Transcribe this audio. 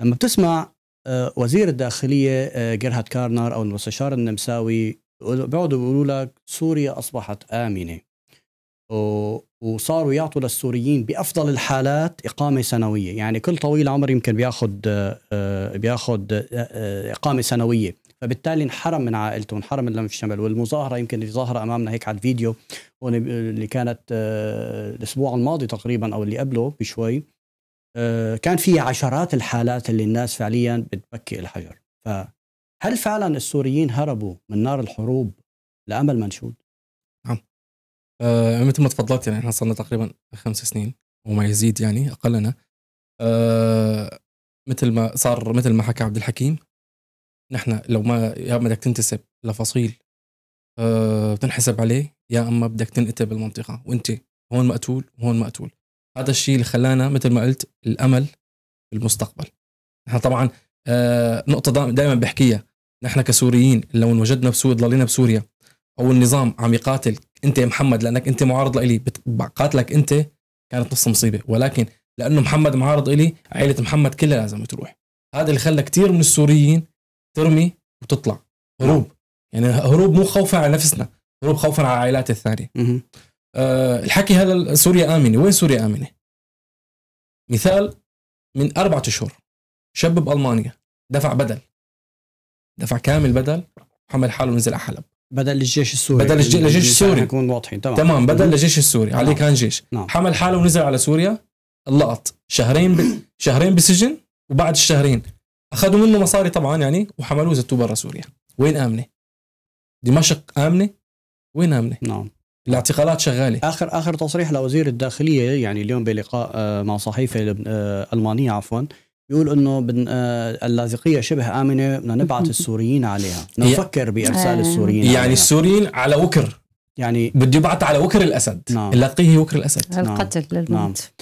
لما بتسمع آه، وزير الداخليه آه، جيرهارد كارنر او المستشار النمساوي بيقعدوا بيقولوا لك سوريا اصبحت امنه وصاروا يعطوا للسوريين بافضل الحالات اقامه سنويه يعني كل طويل عمر يمكن بياخذ آه، بياخذ اقامه سنويه فبالتالي انحرم من عائلته وانحرم من لم الشمل والمظاهره يمكن اللي ظاهره امامنا هيك على الفيديو اللي كانت الاسبوع الماضي تقريبا او اللي قبله بشوي آه، كان في عشرات الحالات اللي الناس فعليا بتبكي الحجر فهل فعلا السوريين هربوا من نار الحروب لامل منشود؟ نعم آه مثل ما تفضلت يعني احنا صرنا تقريبا خمس سنين وما يزيد يعني اقلنا آه مثل ما صار مثل ما حكى عبد الحكيم نحن لو ما يا بدك تنتسب لفصيل أه بتنحسب عليه يا اما بدك تنقتل بالمنطقه وانت هون مقتول وهون مقتول هذا الشيء اللي خلانا مثل ما قلت الامل بالمستقبل نحن طبعا آه، نقطه دائما بحكيها نحن كسوريين لو وجدنا بسوريا ضلينا بسوريا او النظام عم يقاتل انت يا محمد لانك انت معارض لي بقاتلك انت كانت نص مصيبه ولكن لانه محمد معارض لي عائله محمد كلها لازم تروح هذا اللي خلى كثير من السوريين ترمي وتطلع هروب نعم. يعني هروب مو خوفا على نفسنا هروب خوفا على العائلات الثانيه أه الحكي هذا سوريا امنه وين سوريا امنه مثال من أربعة أشهر شاب بألمانيا دفع بدل دفع كامل بدل حمل حاله ونزل على حلب بدل للجيش السوري بدل الجي... للجيش السوري نكون واضحين تمام تمام بدل للجيش السوري نعم. عليه كان جيش نعم. حمل حاله ونزل على سوريا لقط شهرين ب... شهرين بسجن وبعد الشهرين اخذوا منه مصاري طبعا يعني وحملوه زتوه برا سوريا وين امنه دمشق امنه وين امنه نعم الاعتقالات شغاله اخر اخر تصريح لوزير الداخليه يعني اليوم بلقاء آه، مع صحيفه آه، المانيه عفوا بيقول انه آه، اللاذقيه شبه امنه بدنا نبعث السوريين عليها نفكر بارسال السوريين يعني عليها. السوريين على وكر يعني بده يبعث على وكر الاسد نعم. نلاقيه وكر الاسد القتل نعم. للموت